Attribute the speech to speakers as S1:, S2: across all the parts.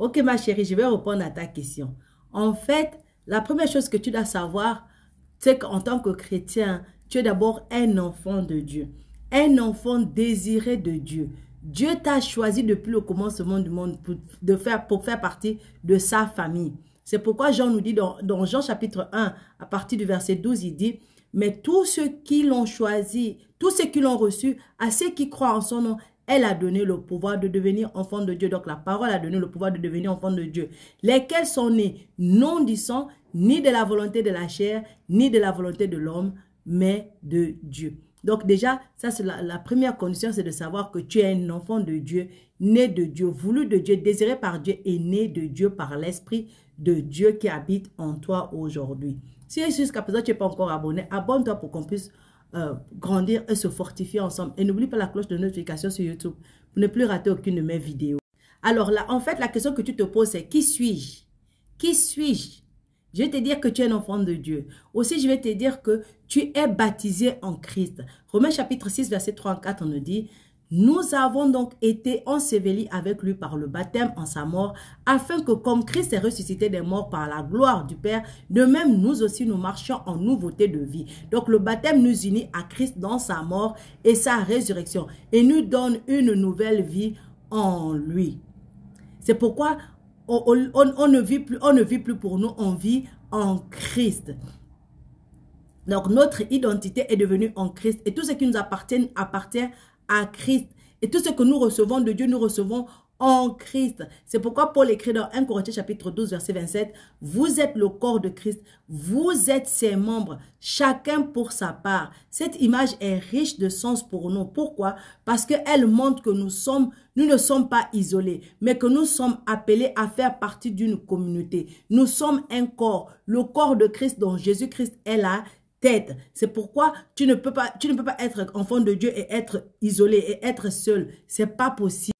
S1: Ok, ma chérie, je vais répondre à ta question. En fait, la première chose que tu dois savoir, c'est qu'en tant que chrétien, tu es d'abord un enfant de Dieu, un enfant désiré de Dieu. Dieu t'a choisi depuis le commencement du monde pour, faire, pour faire partie de sa famille. C'est pourquoi Jean nous dit dans, dans, Jean chapitre 1, à partir du verset 12, il dit, mais tous ceux qui l'ont choisi, tous ceux qui l'ont reçu, à ceux qui croient en son nom, elle a donné le pouvoir de devenir enfant de Dieu. Donc la parole a donné le pouvoir de devenir enfant de Dieu. Lesquels sont nés non du ni de la volonté de la chair, ni de la volonté de l'homme, mais de Dieu. Donc déjà, ça c'est la, la, première condition, c'est de savoir que tu es un enfant de Dieu, né de Dieu, voulu de Dieu, désiré par Dieu et né de Dieu par l'Esprit de Dieu qui habite en toi aujourd'hui. Si jusqu'à présent tu n'es pas encore abonné, abonne-toi pour qu'on puisse euh, grandir et se fortifier ensemble. Et n'oublie pas la cloche de notification sur YouTube pour ne plus rater aucune de mes vidéos. Alors là, en fait, la question que tu te poses, c'est qui suis-je Qui suis-je Je vais te dire que tu es un enfant de Dieu. Aussi, je vais te dire que tu es baptisé en Christ. Romains chapitre 6, verset 3 à 4, on nous dit, nous avons donc été ensevelis avec lui par le baptême en sa mort, afin que comme Christ est ressuscité des morts par la gloire du Père, de même nous aussi nous marchions en nouveauté de vie. Donc le baptême nous unit à Christ dans sa mort et sa résurrection et nous donne une nouvelle vie en lui. C'est pourquoi on, ne vit plus, on ne vit plus pour nous, on vit en Christ. Donc notre identité est devenue en Christ et tout ce qui nous appartient appartient Christ. Et tout ce que nous recevons de Dieu, nous recevons en Christ. C'est pourquoi Paul écrit dans 1 Corinthiens chapitre 12 verset 27, vous êtes le corps de Christ, vous êtes ses membres, chacun pour sa part. Cette image est riche de sens pour nous. Pourquoi Parce qu'elle montre que nous sommes nous ne sommes pas isolés, mais que nous sommes appelés à faire partie d'une communauté. Nous sommes un corps, le corps de Christ dont Jésus-Christ est là. C'est pourquoi tu ne peux pas, tu ne peux pas être enfant de Dieu et être isolé et être seul. C'est pas possible.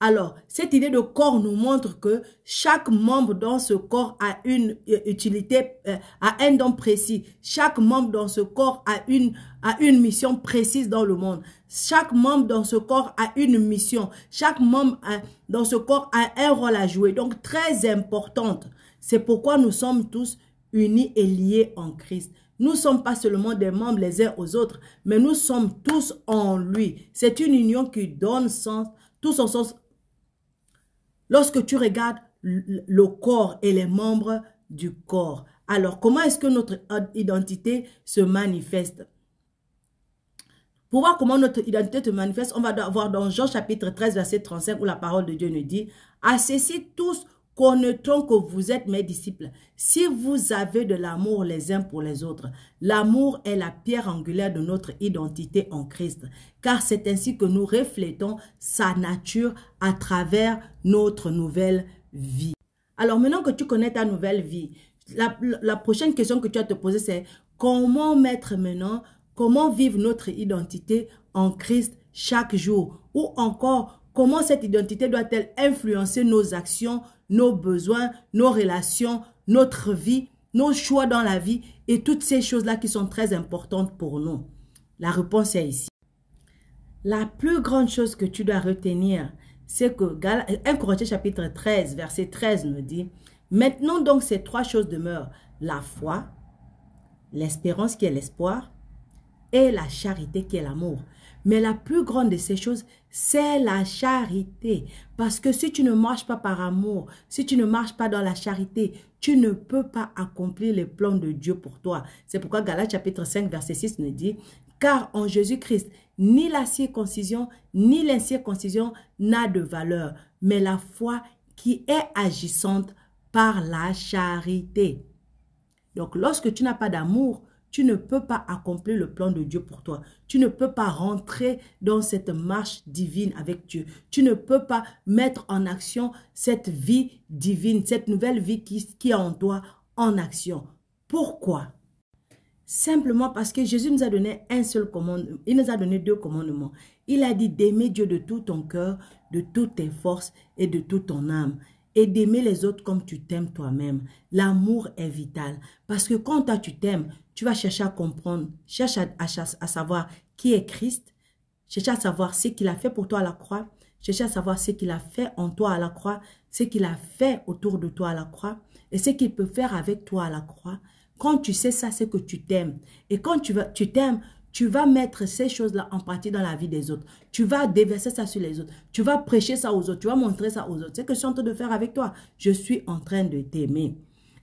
S1: Alors, cette idée de corps nous montre que chaque membre dans ce corps a une euh, utilité, euh, a un don précis. Chaque membre dans ce corps a une, a une mission précise dans le monde. Chaque membre dans ce corps a une mission. Chaque membre euh, dans ce corps a un rôle à jouer. Donc, très importante. C'est pourquoi nous sommes tous unis et liés en Christ. Nous ne sommes pas seulement des membres les uns aux autres, mais nous sommes tous en lui. C'est une union qui donne sens, tout son sens. Lorsque tu regardes le corps et les membres du corps, alors comment est-ce que notre identité se manifeste pour voir comment notre identité se manifeste, on va voir dans Jean chapitre 13, verset 35, où la parole de Dieu nous dit, « À ceci tous, connaît que vous êtes mes disciples Si vous avez de l'amour les uns pour les autres, l'amour est la pierre angulaire de notre identité en Christ, car c'est ainsi que nous reflétons sa nature à travers notre nouvelle vie. Alors maintenant que tu connais ta nouvelle vie, la, prochaine question que tu as te poser, c'est comment mettre maintenant, comment vivre notre identité en Christ chaque jour ou encore Comment cette identité doit-elle influencer nos actions, nos besoins, nos relations, notre vie, nos choix dans la vie et toutes ces choses-là qui sont très importantes pour nous La réponse est ici. La plus grande chose que tu dois retenir, c'est que 1 Corinthiens chapitre 13, verset 13 nous dit, Maintenant donc ces trois choses demeurent, la foi, l'espérance qui est l'espoir et la charité qui est l'amour. Mais la plus grande de ces choses, c'est la charité. Parce que si tu ne marches pas par amour, si tu ne marches pas dans la charité, tu ne peux pas accomplir les plans de Dieu pour toi. C'est pourquoi Galates chapitre 5 verset 6 nous dit, car en Jésus-Christ, ni la circoncision, ni l'incirconcision n'a de valeur, mais la foi qui est agissante par la charité. Donc lorsque tu n'as pas d'amour, tu ne peux pas accomplir le plan de Dieu pour toi. Tu ne peux pas rentrer dans cette marche divine avec Dieu. Tu ne peux pas mettre en action cette vie divine, cette nouvelle vie qui, est en toi en action. Pourquoi Simplement parce que Jésus nous a donné un seul commandement. Il nous a donné deux commandements. Il a dit d'aimer Dieu de tout ton cœur, de toutes tes forces et de toute ton âme et d'aimer les autres comme tu t'aimes toi-même. L'amour est vital. Parce que quand toi tu t'aimes, tu vas chercher à comprendre, chercher à, savoir qui est Christ, chercher à savoir ce qu'il a fait pour toi à la croix, chercher à savoir ce qu'il a fait en toi à la croix, ce qu'il a fait autour de toi à la croix et ce qu'il peut faire avec toi à la croix. Quand tu sais ça, c'est que tu t'aimes. Et quand tu vas, tu t'aimes, tu vas mettre ces choses-là en partie dans la vie des autres. Tu vas déverser ça sur les autres. Tu vas prêcher ça aux autres. Tu vas montrer ça aux autres. C'est ce que je suis en train de faire avec toi. Je suis en train de t'aimer.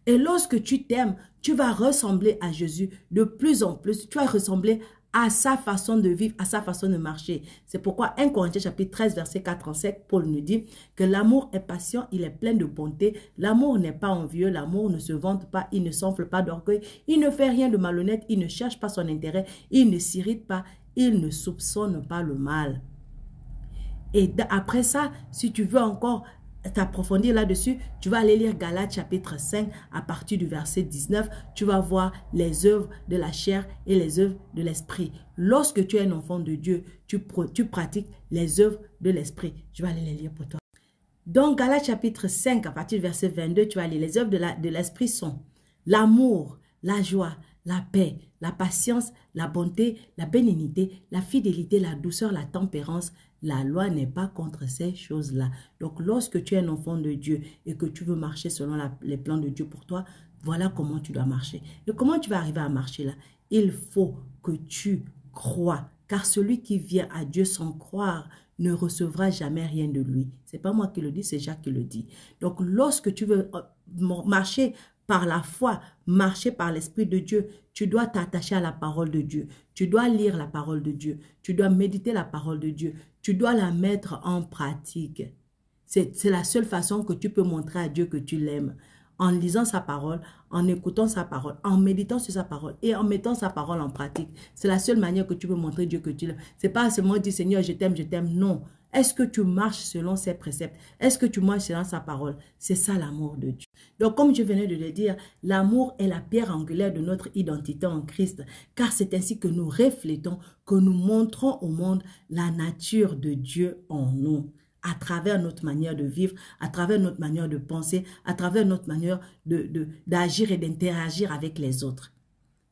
S1: Et lorsque tu t'aimes, tu vas ressembler à Jésus de plus en plus. Tu vas ressembler à sa façon de vivre, à sa façon de marcher. C'est pourquoi 1 Corinthiens chapitre 13 verset 4 5, Paul nous dit que l'amour est patient, il est plein de bonté, l'amour n'est pas envieux, l'amour ne se vante pas, il ne s'enfle pas d'orgueil, il ne fait rien de malhonnête, il ne cherche pas son intérêt, il ne s'irrite pas, il ne soupçonne pas le mal. Et après ça, si tu veux encore t'approfondir là-dessus, tu vas aller lire Galates chapitre 5 à partir du verset 19. Tu vas voir les œuvres de la chair et les œuvres de l'esprit. Lorsque tu es un enfant de Dieu, tu, tu pratiques les œuvres de l'esprit. Je vais aller les lire pour toi. Dans Galates chapitre 5 à partir du verset 22, tu vas lire les œuvres de l'esprit de sont l'amour, la joie, la paix, la patience, la bonté, la bénignité, la fidélité, la douceur, la tempérance. La loi n'est pas contre ces choses-là. Donc lorsque tu es un enfant de Dieu et que tu veux marcher selon les plans de Dieu pour toi, voilà comment tu dois marcher. Et comment tu vas arriver à marcher là Il faut que tu crois, car celui qui vient à Dieu sans croire ne recevra jamais rien de lui. C'est pas moi qui le dis, c'est Jacques qui le dit. Donc lorsque tu veux euh, marcher par la foi, marcher par l'Esprit de Dieu, tu dois t'attacher à la parole de Dieu. Tu dois lire la parole de Dieu. Tu dois méditer la parole de Dieu. Tu dois la mettre en pratique. C'est la seule façon que tu peux montrer à Dieu que tu l'aimes. En lisant sa parole, en écoutant sa parole, en méditant sur sa parole et en mettant sa parole en pratique. C'est la seule manière que tu peux montrer à Dieu que tu l'aimes. n'est pas seulement dire Seigneur, je t'aime, je t'aime. Non, est-ce que tu marches selon ses préceptes Est-ce que tu marches selon sa parole C'est ça l'amour de Dieu. Donc comme je venais de le dire, l'amour est la pierre angulaire de notre identité en Christ, car c'est ainsi que nous reflétons, que nous montrons au monde la nature de Dieu en nous à travers notre manière de vivre, à travers notre manière de penser, à travers notre manière d'agir de, et d'interagir avec les autres.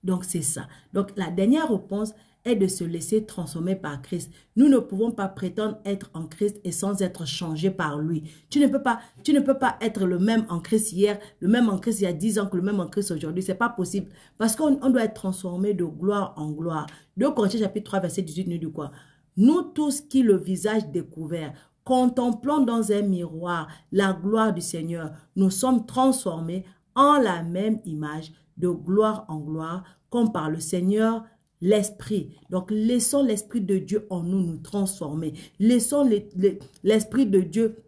S1: Donc c'est ça. Donc la dernière réponse, est de se laisser transformer par Christ. Nous ne pouvons pas prétendre être en Christ et sans être changé par lui. Tu ne peux pas, tu ne peux pas être le même en Christ hier, le même en Christ il y a dix ans que le même en Christ aujourd'hui. C'est pas possible parce qu'on doit être transformé de gloire en gloire. Deux Corinthiens chapitre 3 verset 18 nous dit quoi Nous tous qui le visage découvert, contemplons dans un miroir la gloire du Seigneur, nous sommes transformés en la même image de gloire en gloire comme par le Seigneur l'esprit. Donc, laissons l'esprit de Dieu en nous nous transformer. Laissons l'esprit de Dieu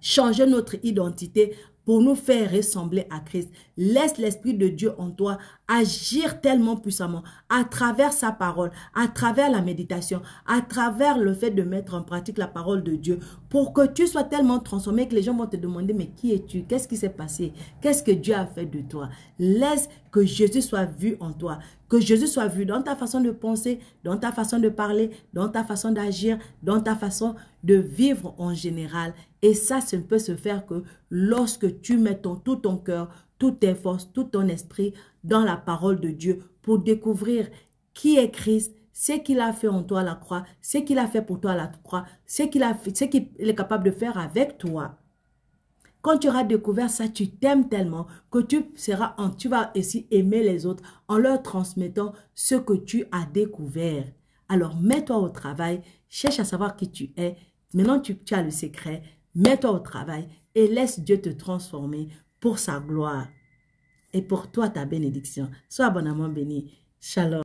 S1: changer notre identité pour nous faire ressembler à Christ. Laisse l'Esprit de Dieu en toi agir tellement puissamment à travers sa parole, à travers la méditation, à travers le fait de mettre en pratique la parole de Dieu pour que tu sois tellement transformé que les gens vont te demander mais qui es-tu Qu'est-ce qui s'est passé Qu'est-ce que Dieu a fait de toi Laisse que Jésus soit vu en toi, que Jésus soit vu dans ta façon de penser, dans ta façon de parler, dans ta façon d'agir, dans ta façon de vivre en général. Et ça, ça ne peut se faire que lorsque tu mets tout ton cœur, toutes tes forces, tout ton esprit dans la parole de Dieu pour découvrir qui est Christ, ce qu'il a fait en toi à la croix, ce qu'il a fait pour toi à la croix, ce qu'il a est capable de faire avec toi. Quand tu auras découvert ça, tu t'aimes tellement que tu seras, en, tu vas aussi aimer les autres en leur transmettant ce que tu as découvert. Alors mets-toi au travail, cherche à savoir qui tu es. Maintenant tu, tu as le secret, mets-toi au travail et laisse Dieu te transformer pour sa gloire et pour toi ta bénédiction. Sois abondamment béni. Shalom.